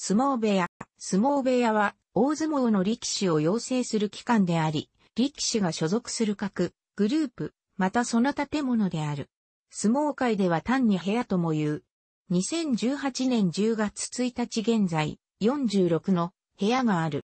相撲部屋。相撲部屋は、大相撲の力士を養成する機関であり、力士が所属する各、グループ、またその建物である。相撲界では単に部屋とも言う。2018年10月1日現在、46の部屋がある。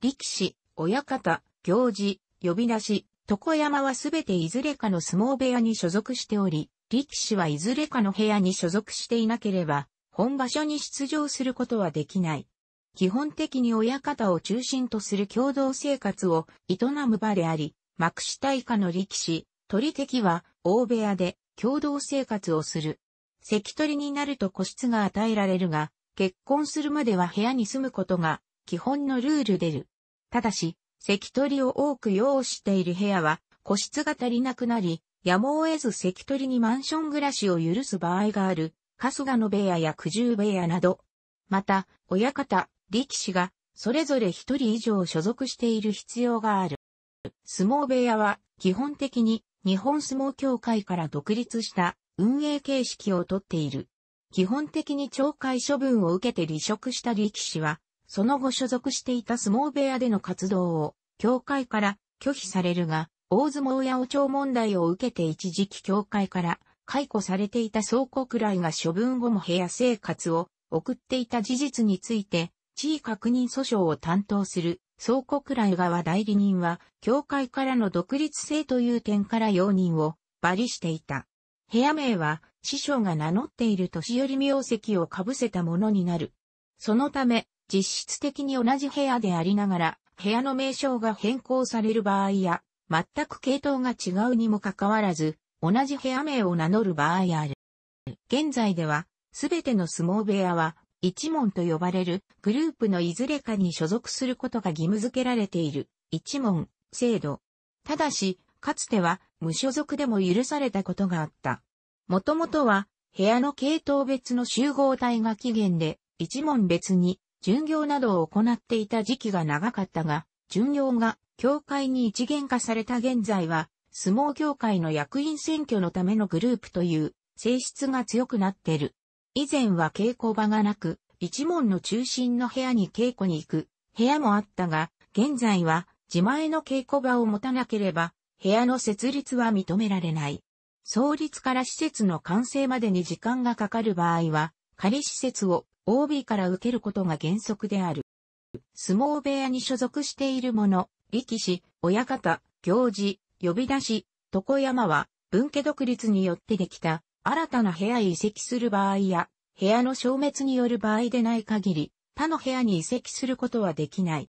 力士、親方、行事、呼び出し、床山はすべていずれかの相撲部屋に所属しており、力士はいずれかの部屋に所属していなければ、本場所に出場することはできない。基本的に親方を中心とする共同生活を営む場であり、幕下以下の力士、取敵は大部屋で共同生活をする。関取になると個室が与えられるが、結婚するまでは部屋に住むことが基本のルールでる。ただし、関取を多く用している部屋は個室が足りなくなり、やむを得ず関取にマンション暮らしを許す場合がある春日野部屋や九十部屋など、また、親方、力士が、それぞれ一人以上所属している必要がある。相撲部屋は、基本的に、日本相撲協会から独立した運営形式をとっている。基本的に懲戒処分を受けて離職した力士は、その後所属していた相撲部屋での活動を、協会から拒否されるが、大相撲やお鳥問題を受けて一時期協会から解雇されていた倉庫くらいが処分後も部屋生活を送っていた事実について、地位確認訴訟を担当する倉庫くらい側代理人は、教会からの独立性という点から容認をバリしていた。部屋名は、師匠が名乗っている年寄り名跡を被せたものになる。そのため、実質的に同じ部屋でありながら、部屋の名称が変更される場合や、全く系統が違うにもかかわらず、同じ部屋名を名乗る場合ある。現在では、すべての相撲部屋は、一門と呼ばれるグループのいずれかに所属することが義務付けられている一門制度。ただし、かつては無所属でも許されたことがあった。もともとは部屋の系統別の集合体が起源で一門別に巡業などを行っていた時期が長かったが、巡業が教会に一元化された現在は相撲協会の役員選挙のためのグループという性質が強くなってる。以前は稽古場がなく、一門の中心の部屋に稽古に行く部屋もあったが、現在は自前の稽古場を持たなければ、部屋の設立は認められない。創立から施設の完成までに時間がかかる場合は、仮施設を OB から受けることが原則である。相撲部屋に所属している者、力士、親方、行事、呼び出し、床山は分家独立によってできた新たな部屋へ移籍する場合や、部屋の消滅による場合でない限り、他の部屋に移籍することはできない。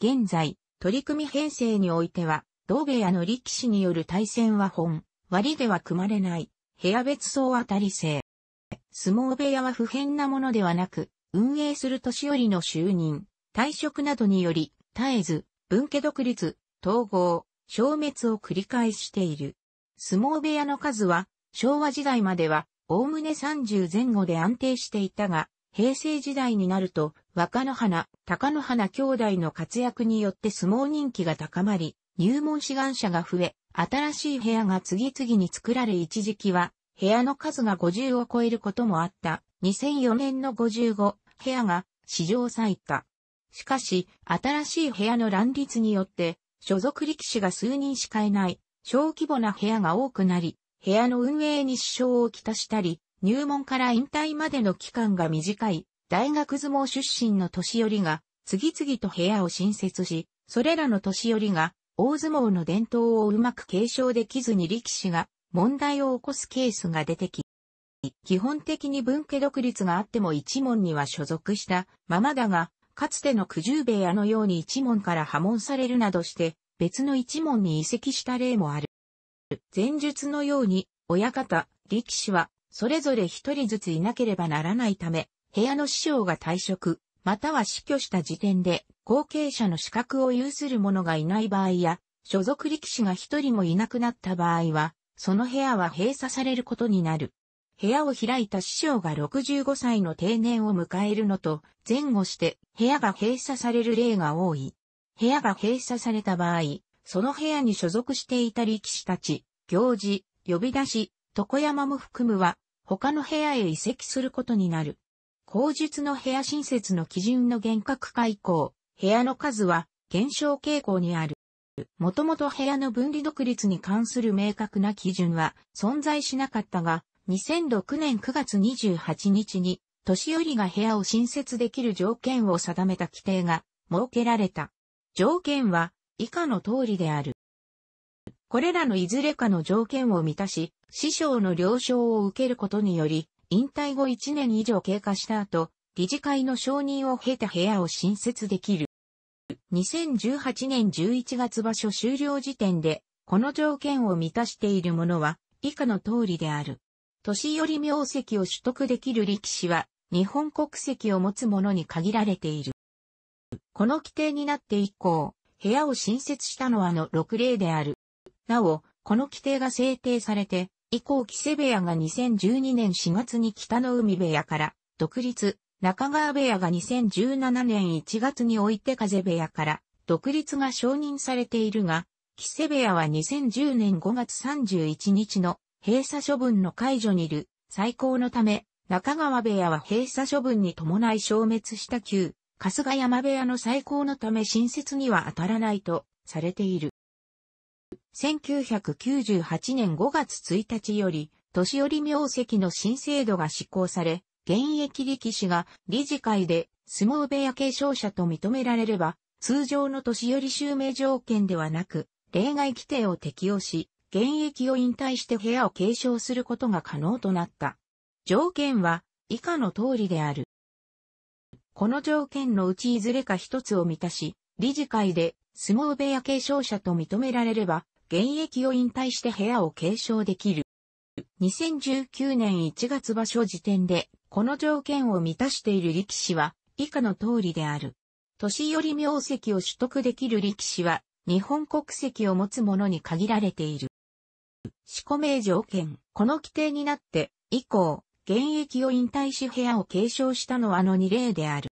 現在、取り組み編成においては、同部屋の力士による対戦は本、割では組まれない、部屋別層当たり制。相撲部屋は不変なものではなく、運営する年寄りの就任、退職などにより、絶えず、分家独立、統合、消滅を繰り返している。相撲部屋の数は、昭和時代までは、おおむね30前後で安定していたが、平成時代になると、若野花、高野花兄弟の活躍によって相撲人気が高まり、入門志願者が増え、新しい部屋が次々に作られ一時期は、部屋の数が50を超えることもあった。2004年の55部屋が史上最多。しかし、新しい部屋の乱立によって、所属力士が数人しかいない、小規模な部屋が多くなり、部屋の運営に支障をきたしたり、入門から引退までの期間が短い、大学相撲出身の年寄りが、次々と部屋を新設し、それらの年寄りが、大相撲の伝統をうまく継承できずに力士が問題を起こすケースが出てき、基本的に文家独立があっても一門には所属したままだが、かつての九十部屋のように一門から破門されるなどして、別の一門に移籍した例もある。前述のように、親方、力士は、それぞれ一人ずついなければならないため、部屋の師匠が退職、または死去した時点で、後継者の資格を有する者がいない場合や、所属力士が一人もいなくなった場合は、その部屋は閉鎖されることになる。部屋を開いた師匠が65歳の定年を迎えるのと前後して部屋が閉鎖される例が多い。部屋が閉鎖された場合、その部屋に所属していた力士たち、行事、呼び出し、床山も含むは、他の部屋へ移籍することになる。口述の部屋新設の基準の厳格化以降、部屋の数は減少傾向にある。もともと部屋の分離独立に関する明確な基準は存在しなかったが、2006年9月28日に、年寄りが部屋を新設できる条件を定めた規定が設けられた。条件は以下の通りである。これらのいずれかの条件を満たし、師匠の了承を受けることにより、引退後1年以上経過した後、理事会の承認を経た部屋を新設できる。2018年11月場所終了時点で、この条件を満たしているものは、以下の通りである。年寄り名跡を取得できる力士は、日本国籍を持つ者に限られている。この規定になって以降、部屋を新設したのはの6例である。なお、この規定が制定されて、以降木瀬部屋が2012年4月に北の海部屋から独立、中川部屋が2017年1月において風部屋から独立が承認されているが、木瀬部屋は2010年5月31日の閉鎖処分の解除にる、最高のため、中川部屋は閉鎖処分に伴い消滅した旧、春日山部屋の最高のため新設には当たらないとされている。1998年5月1日より、年寄り名跡の新制度が施行され、現役力士が理事会で相撲部屋継承者と認められれば、通常の年寄り襲名条件ではなく、例外規定を適用し、現役を引退して部屋を継承することが可能となった。条件は以下の通りである。この条件のうちいずれか一つを満たし、理事会で相撲部屋継承者と認められれば、現役を引退して部屋を継承できる。2019年1月場所時点で、この条件を満たしている力士は、以下の通りである。年寄り名跡を取得できる力士は、日本国籍を持つ者に限られている。四個名条件。この規定になって以降、現役を引退し部屋を継承したのはあの二例である。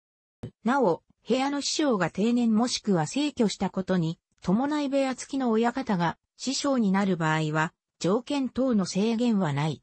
なお、部屋の師匠が定年もしくは逝去したことに、伴い部屋付きの親方が師匠になる場合は、条件等の制限はない。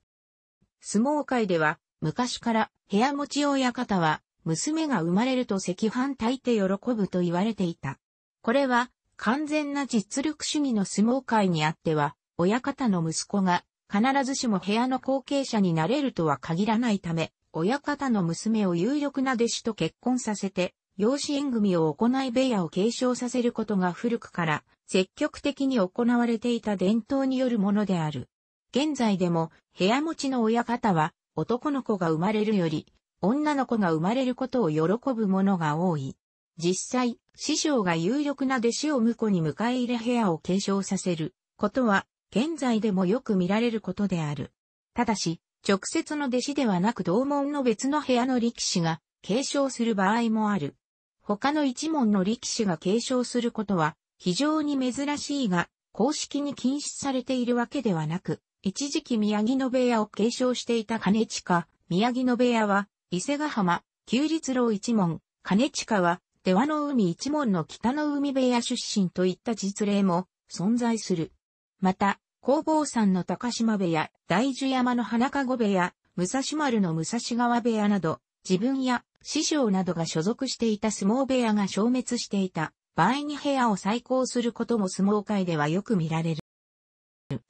相撲界では、昔から部屋持ち親方は、娘が生まれると赤飯炊いて喜ぶと言われていた。これは、完全な実力主義の相撲界にあっては、親方の息子が、必ずしも部屋の後継者になれるとは限らないため、親方の娘を有力な弟子と結婚させて、養子縁組を行い部屋を継承させることが古くから、積極的に行われていた伝統によるものである。現在でも、部屋持ちの親方は、男の子が生まれるより、女の子が生まれることを喜ぶものが多い。実際、師匠が有力な弟子を婿に迎え入れ部屋を継承させることは現在でもよく見られることである。ただし、直接の弟子ではなく同門の別の部屋の力士が継承する場合もある。他の一門の力士が継承することは非常に珍しいが、公式に禁止されているわけではなく、一時期宮城野部屋を継承していた金近、宮城野部屋は、伊勢ヶ浜、旧立郎一門、金近は、出羽の海一門の北の海部屋出身といった実例も存在する。また、工房山の高島部屋、大樹山の花籠部屋、武蔵丸の武蔵川部屋など、自分や師匠などが所属していた相撲部屋が消滅していた場合に部屋を再興することも相撲界ではよく見られる。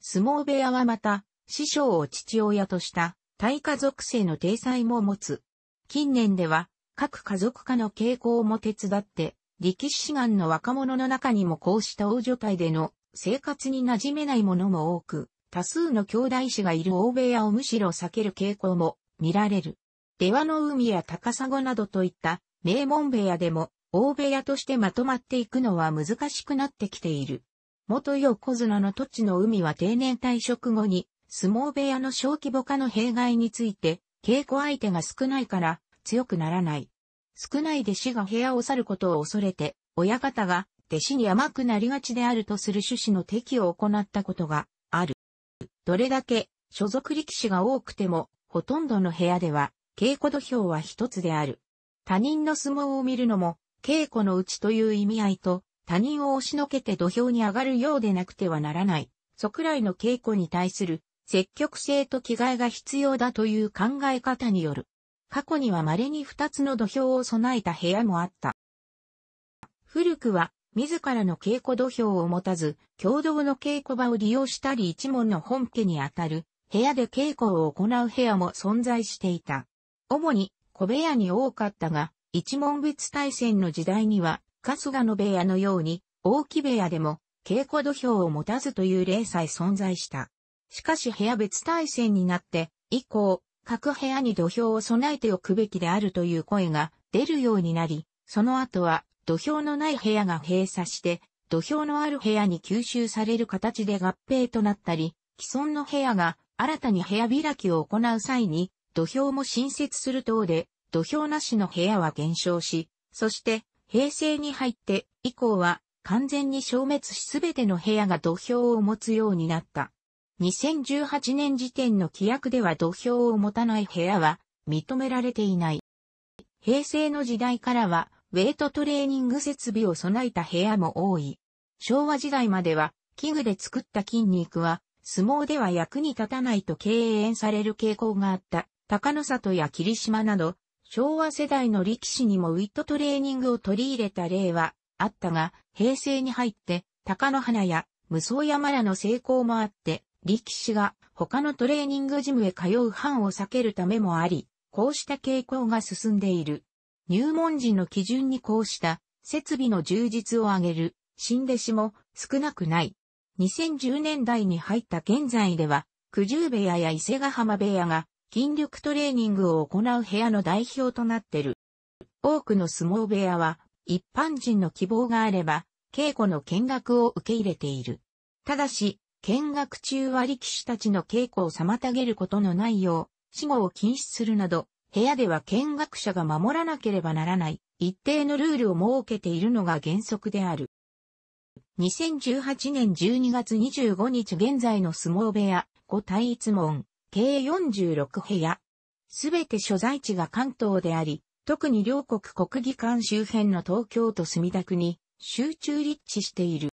相撲部屋はまた、師匠を父親とした大家族性の体裁も持つ。近年では、各家族化の傾向も手伝って、力士志願の若者の中にもこうした王女会での生活に馴染めないものも多く、多数の兄弟子がいる大部屋をむしろ避ける傾向も見られる。出羽の海や高砂などといった名門部屋でも、大部屋としてまとまっていくのは難しくなってきている。元横綱の土地の海は定年退職後に、相撲部屋の小規模化の弊害について、稽古相手が少ないから強くならない。少ない弟子が部屋を去ることを恐れて、親方が弟子に甘くなりがちであるとする趣旨の敵を行ったことがある。どれだけ所属力士が多くても、ほとんどの部屋では、稽古土俵は一つである。他人の相撲を見るのも、稽古のうちという意味合いと、他人を押しのけて土俵に上がるようでなくてはならない。そくらいの稽古に対する積極性と着替えが必要だという考え方による。過去には稀に二つの土俵を備えた部屋もあった。古くは自らの稽古土俵を持たず、共同の稽古場を利用したり一門の本家にあたる、部屋で稽古を行う部屋も存在していた。主に小部屋に多かったが、一門別対戦の時代には、春日の部屋のように、大木部屋でも、稽古土俵を持たずという例さえ存在した。しかし部屋別対戦になって、以降、各部屋に土俵を備えておくべきであるという声が出るようになり、その後は土俵のない部屋が閉鎖して、土俵のある部屋に吸収される形で合併となったり、既存の部屋が新たに部屋開きを行う際に、土俵も新設する等で、土俵なしの部屋は減少し、そして、平成に入って以降は完全に消滅しすべての部屋が土俵を持つようになった。2018年時点の規約では土俵を持たない部屋は認められていない。平成の時代からはウェイトトレーニング設備を備えた部屋も多い。昭和時代までは、器具で作った筋肉は、相撲では役に立たないと敬遠される傾向があった、高野里や霧島など、昭和世代の力士にもウィットトレーニングを取り入れた例はあったが、平成に入って、高野花や無双山らの成功もあって、力士が他のトレーニングジムへ通う班を避けるためもあり、こうした傾向が進んでいる。入門時の基準にこうした設備の充実を挙げる新弟子も少なくない。2010年代に入った現在では、九十部屋や伊勢ヶ浜部屋が筋力トレーニングを行う部屋の代表となってる。多くの相撲部屋は一般人の希望があれば稽古の見学を受け入れている。ただし、見学中は力士たちの稽古を妨げることのないよう、死後を禁止するなど、部屋では見学者が守らなければならない一定のルールを設けているのが原則である。2018年12月25日現在の相撲部屋5対一門計46部屋。すべて所在地が関東であり、特に両国国技館周辺の東京都墨田区に集中立地している。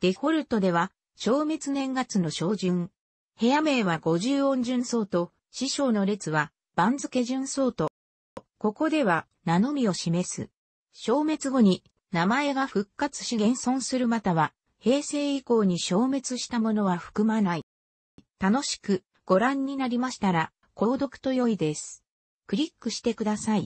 デフォルトでは消滅年月の照順。部屋名は五十音順相と師匠の列は番付順相と、ここでは名のみを示す。消滅後に名前が復活し現存するまたは、平成以降に消滅したものは含まない。楽しくご覧になりましたら、購読と良いです。クリックしてください。